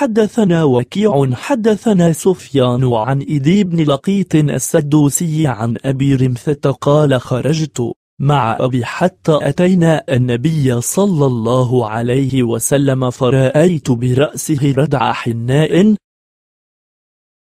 حدثنا وكيع حدثنا سفيان عن إدي بن لقيط السدوسي عن أبي رمثة قال خرجت مع أبي حتى أتينا النبي صلى الله عليه وسلم فرأيت برأسه ردع حناء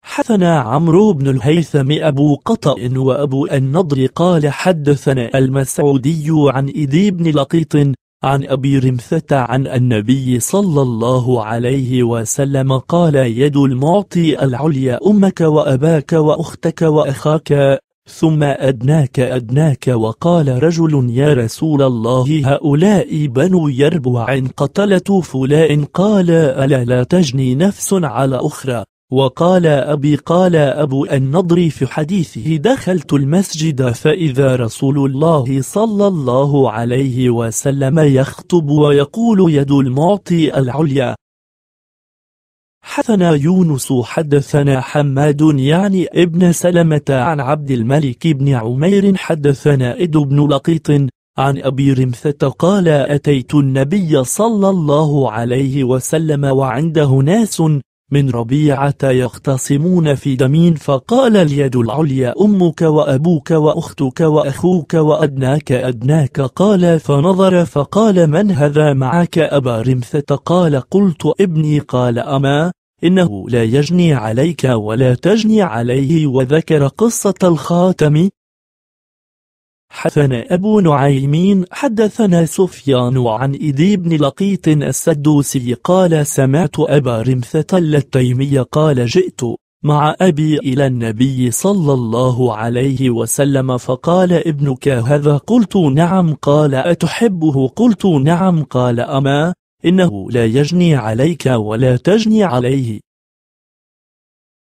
حثنا عمرو بن الهيثم أبو قطأ وأبو النضر قال حدثنا المسعودي عن إدي بن لقيط عن أبي رمثة عن النبي صلى الله عليه وسلم قال يد المعطي العليا أمك وأباك وأختك وأخاك ثم أدناك أدناك وقال رجل يا رسول الله هؤلاء بنو يربوع قتلة فلان قال ألا لا تجني نفس على أخرى وقال أبي قال أبو النضر في حديثه دخلت المسجد فإذا رسول الله صلى الله عليه وسلم يخطب ويقول يد المعطي العليا حدثنا يونس حدثنا حماد يعني ابن سلمة عن عبد الملك بن عمير حدثنا إد بن لقيط عن أبي رمثة قال أتيت النبي صلى الله عليه وسلم وعنده ناس من ربيعة يختصمون في دمين فقال اليد العليا أمك وأبوك وأختك وأخوك وأدناك أدناك قال فنظر فقال من هذا معك أبا رمثة قال قلت ابني قال أما إنه لا يجني عليك ولا تجني عليه وذكر قصة الخاتم حدثنا أبو نعيم حدثنا سفيان عن إدي بن لقيط السدوسي قال سمعت أبا رمثة التيمي قال جئت مع أبي إلى النبي صلى الله عليه وسلم فقال ابنك هذا قلت نعم قال أتحبه قلت نعم قال أما إنه لا يجني عليك ولا تجني عليه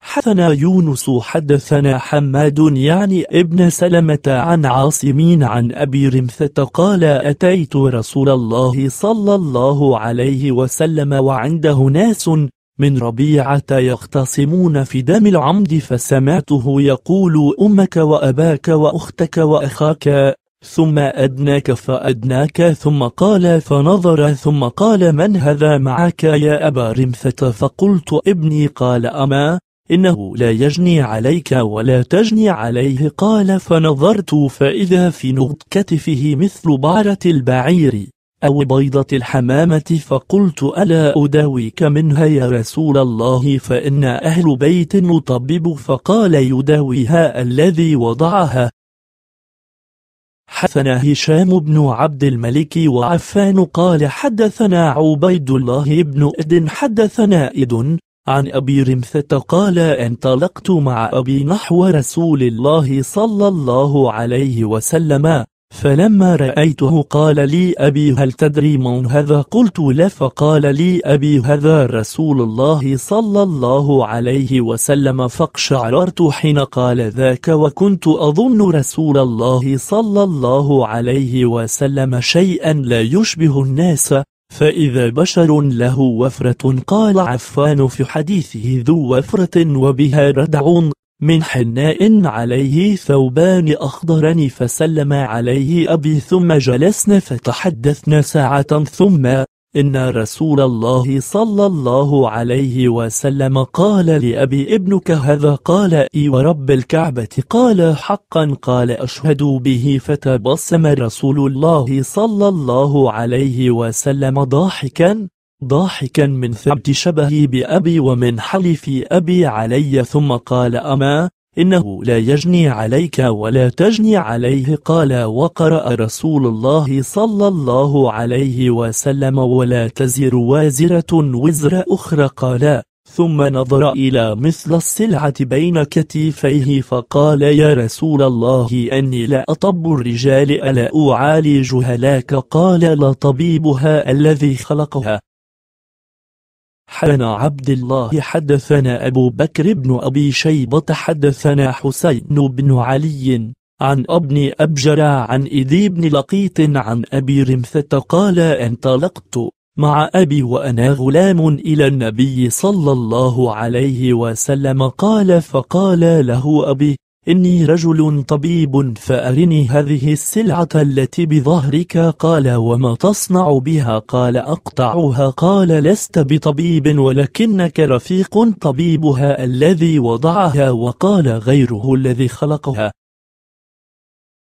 حدثنا يونس حدثنا حماد يعني ابن سلمة عن عاصمين عن أبي رمثة قال أتيت رسول الله صلى الله عليه وسلم وعنده ناس من ربيعة يختصمون في دم العمد فسمعته يقول أمك وأباك وأختك وأخاك ثم أدناك فأدناك ثم قال فنظر ثم قال من هذا معك يا أبا رمثة فقلت ابني قال أما إنه لا يجني عليك ولا تجني عليه قال فنظرت فإذا في نغط كتفه مثل بعرة البعير أو بيضة الحمامة فقلت ألا أداويك منها يا رسول الله فإن أهل بيت نطبب فقال يداويها الذي وضعها حدثنا هشام بن عبد الملك وعفان قال حدثنا عبيد الله بن إد حدثنا إد عن أبي رمثة قال انطلقت مع أبي نحو رسول الله صلى الله عليه وسلم فلما رأيته قال لي أبي هل تدري من هذا قلت لا فقال لي أبي هذا رسول الله صلى الله عليه وسلم فاقشعررت حين قال ذاك وكنت أظن رسول الله صلى الله عليه وسلم شيئا لا يشبه الناس فإذا بشر له وفرة قال عفان في حديثه ذو وفرة وبها ردع من حناء عليه ثوبان أخضران فسلم عليه أبي ثم جلسنا فتحدثنا ساعة ثم إن رسول الله صلى الله عليه وسلم قال لأبي ابنك هذا قال إي ورب الكعبة قال حقا قال أشهد به فتبسم رسول الله صلى الله عليه وسلم ضاحكا ضاحكا من ثبت شبهي بأبي ومن حلف أبي علي ثم قال أما إنه لا يجني عليك ولا تجني عليه قال وقرأ رسول الله صلى الله عليه وسلم ولا تزر وازرة وزر أخرى قال ثم نظر إلى مثل السلعة بين كتفيه فقال يا رسول الله أني لا أطب الرجال ألا أعالج هلاك قال لا طبيبها الذي خلقها حدثنا عبد الله حدثنا أبو بكر بن أبي شيبة حدثنا حسين بن علي عن ابن أبجر عن إذي بن لقيط عن أبي رمثة قال انطلقت مع أبي وأنا غلام إلى النبي صلى الله عليه وسلم قال فقال له أبي إني رجل طبيب فأرني هذه السلعة التي بظهرك قال وما تصنع بها قال أقطعها قال لست بطبيب ولكنك رفيق طبيبها الذي وضعها وقال غيره الذي خلقها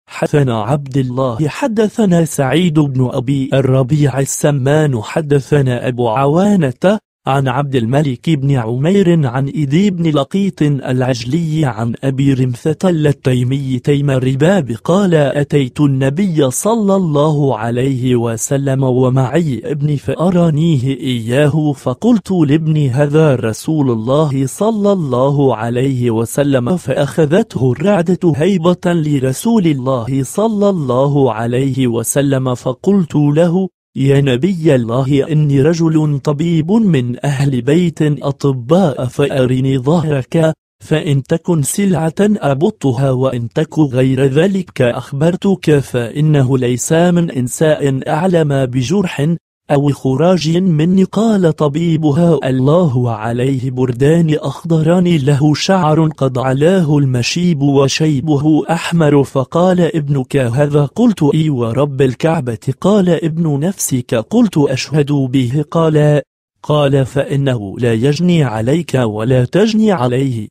حدثنا عبد الله حدثنا سعيد بن أبي الربيع السمان حدثنا أبو عوانة عن عبد الملك بن عمير عن إدي بن لقيط العجلي عن أبي رمثة التيمي تيم الرباب قال أتيت النبي صلى الله عليه وسلم ومعي ابني فأرانيه إياه فقلت لابني هذا رسول الله صلى الله عليه وسلم فأخذته الرعدة هيبة لرسول الله صلى الله عليه وسلم فقلت له يا نبي الله إني رجل طبيب من أهل بيت أطباء فأرني ظهرك فإن تكن سلعة أبطها وإن تك غير ذلك أخبرتك فإنه ليس من إنساء أعلم بجرح أو خراج مني قال طبيبها الله عليه بردان أخضران له شعر قد علاه المشيب وشيبه أحمر فقال ابنك هذا قلت إي ورب الكعبة قال ابن نفسك قلت أشهد به قال قال فإنه لا يجني عليك ولا تجني عليه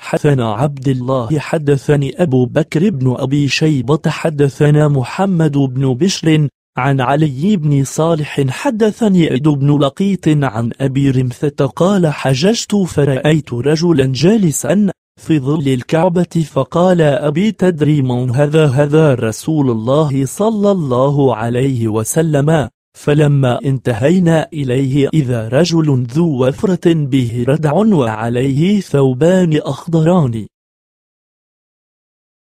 حدثنا عبد الله حدثني أبو بكر بن أبي شيبة حدثنا محمد بن بشر عن علي بن صالح حدثني أيد بن لقيط عن أبي رمثة قال حججت فرأيت رجلا جالسا في ظل الكعبة فقال أبي تدري من هذا هذا رسول الله صلى الله عليه وسلم فلما انتهينا إليه إذا رجل ذو وفرة به ردع وعليه ثوبان أخضران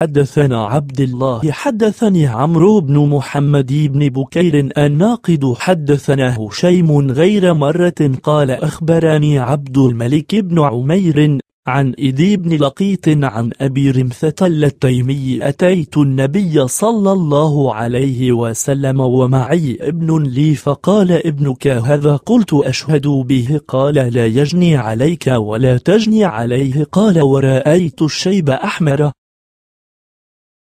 حدثنا عبد الله حدثني عمرو بن محمد بن بكير الناقد حدثنا هشيم غير مرة قال أخبرني عبد الملك بن عمير عن إدي بن لقيط عن أبي رمثة التيمي أتيت النبي صلى الله عليه وسلم ومعي ابن لي فقال ابنك هذا قلت أشهد به قال لا يجني عليك ولا تجني عليه قال ورأيت الشيب أحمر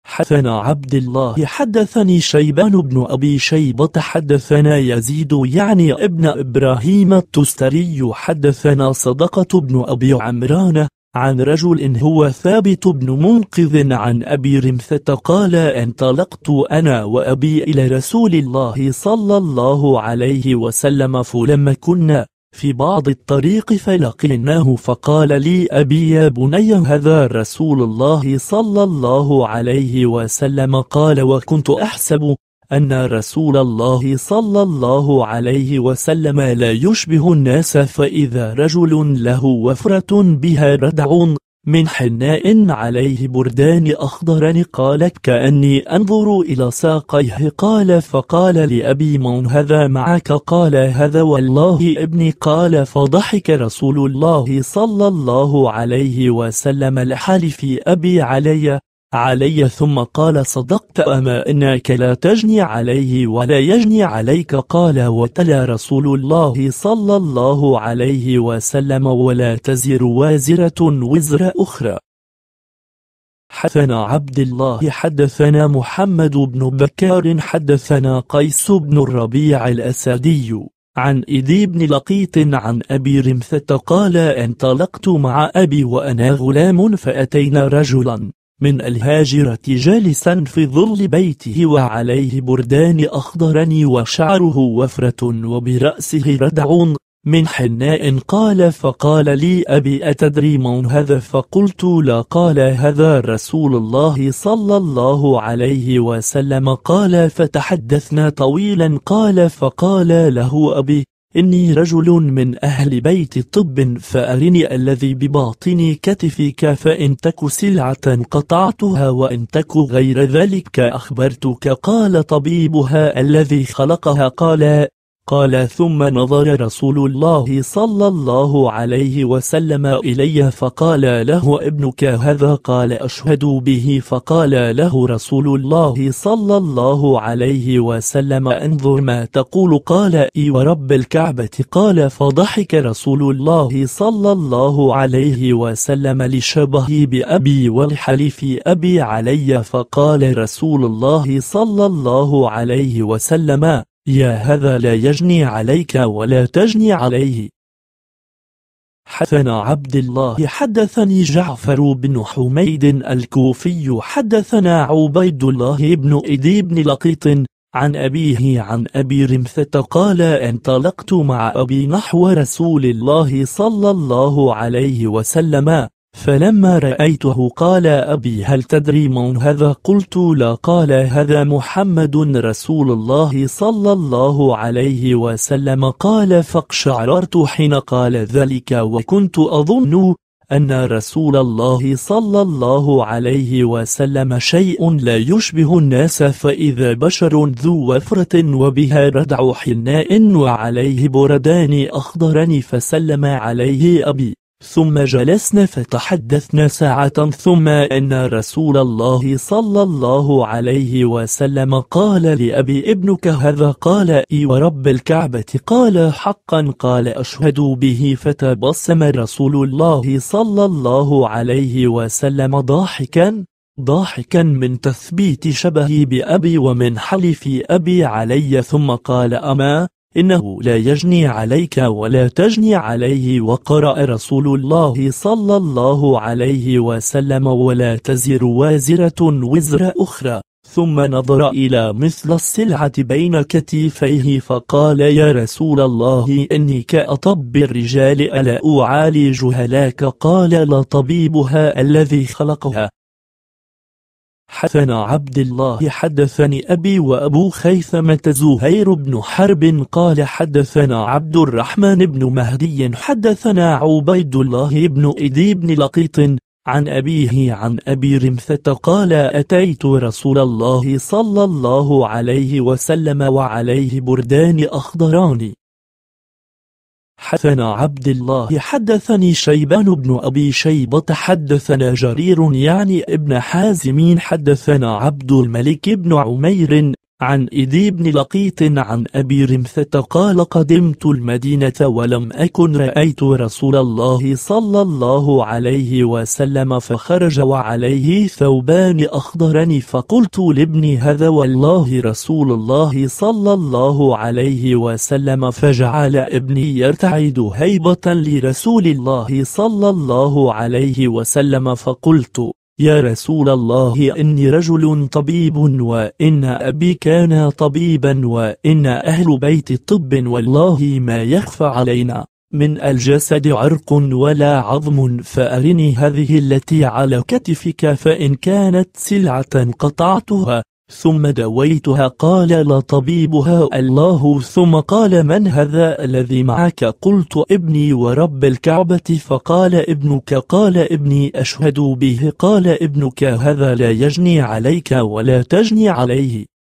حدثنا عبد الله حدثني شيبان بن أبي شيبة حدثنا يزيد يعني ابن إبراهيم التستري حدثنا صدقة بن أبي عمران عن رجل هو ثابت بن منقذ عن أبي رمثة قال انطلقت أنا وأبي إلى رسول الله صلى الله عليه وسلم فلما كنا في بعض الطريق فلقيناه فقال لي أبي يا بني هذا رسول الله صلى الله عليه وسلم قال وكنت أحسب أن رسول الله صلى الله عليه وسلم لا يشبه الناس فإذا رجل له وفرة بها ردع من حناء عليه بردان أخضران قالت كأني أنظر إلى ساقيه قال فقال لأبي من هذا معك قال هذا والله ابني قال فضحك رسول الله صلى الله عليه وسلم لحالف أبي علي علي ثم قال صدقت أما إنك لا تجني عليه ولا يجني عليك قال وتلا رسول الله صلى الله عليه وسلم ولا تزر وازرة وزر أخرى حدثنا عبد الله حدثنا محمد بن بكار حدثنا قيس بن الربيع الأسدي عن إدي بن لقيط عن أبي رمثة قال انطلقت مع أبي وأنا غلام فأتينا رجلا من الهاجرة جالسا في ظل بيته وعليه بردان أخضر وشعره وفرة وبرأسه ردع من حناء قال فقال لي أبي أتدري من هذا فقلت لا قال هذا رسول الله صلى الله عليه وسلم قال فتحدثنا طويلا قال فقال له أبي إني رجل من أهل بيت طب فأرني الذي بباطن كتفك فإن تك سلعة قطعتها وإن تك غير ذلك أخبرتك قال طبيبها الذي خلقها قال قال ثم نظر رسول الله صلى الله عليه وسلم إلي فقال له ابنك هذا قال أشهد به فقال له رسول الله صلى الله عليه وسلم انظر ما تقول قال إي ورب الكعبة قال فضحك رسول الله صلى الله عليه وسلم لشبهي بأبي والحليف أبي علي فقال رسول الله صلى الله عليه وسلم يا هذا لا يجني عليك ولا تجني عليه حدثنا عبد الله حدثني جعفر بن حميد الكوفي حدثنا عبيد الله بن إدي بن لقيط عن أبيه عن أبي رمثة قال انطلقت مع أبي نحو رسول الله صلى الله عليه وسلم فلما رأيته قال أبي هل تدري من هذا قلت لا قال هذا محمد رسول الله صلى الله عليه وسلم قال فاقشعررت حين قال ذلك وكنت أظن أن رسول الله صلى الله عليه وسلم شيء لا يشبه الناس فإذا بشر ذو وفرة وبها ردع حناء وعليه بردان أخضران فسلم عليه أبي ثم جلسنا فتحدثنا ساعة ثم أن رسول الله صلى الله عليه وسلم قال لأبي ابنك هذا قال إي ورب الكعبة قال حقا قال أشهد به فتبسم رسول الله صلى الله عليه وسلم ضاحكا ضاحكا من تثبيت شبهي بأبي ومن حلف أبي علي ثم قال أما إنه لا يجني عليك ولا تجني عليه وقرأ رسول الله صلى الله عليه وسلم ولا تزر وازرة وزر أخرى ثم نظر إلى مثل السلعة بين كتفيه فقال يا رسول الله إني كأطب الرجال ألا أعالج هلاك قال لطبيبها الذي خلقها حدثنا عبد الله حدثني أبي وأبو خيثمة زهير بن حرب قال حدثنا عبد الرحمن بن مهدي حدثنا عبيد الله بن إدي بن لقيط عن أبيه عن أبي رمثة قال أتيت رسول الله صلى الله عليه وسلم وعليه بردان أخضران حدثنا عبد الله حدثني شيبان بن أبي شيبة حدثنا جرير يعني ابن حازم حدثنا عبد الملك بن عمير عن إدي بن لقيط عن أبي رمثة قال قدمت المدينة ولم أكن رأيت رسول الله صلى الله عليه وسلم فخرج وعليه ثوبان أخضرني فقلت لابني هذا والله رسول الله صلى الله عليه وسلم فجعل ابني يرتعد هيبة لرسول الله صلى الله عليه وسلم فقلت يا رسول الله إني رجل طبيب وإن أبي كان طبيبا وإن أهل بيت طب والله ما يخفى علينا من الجسد عرق ولا عظم فأرني هذه التي على كتفك فإن كانت سلعة قطعتها ثم دويتها قال طبيبها الله ثم قال من هذا الذي معك قلت ابني ورب الكعبة فقال ابنك قال ابني أشهد به قال ابنك هذا لا يجني عليك ولا تجني عليه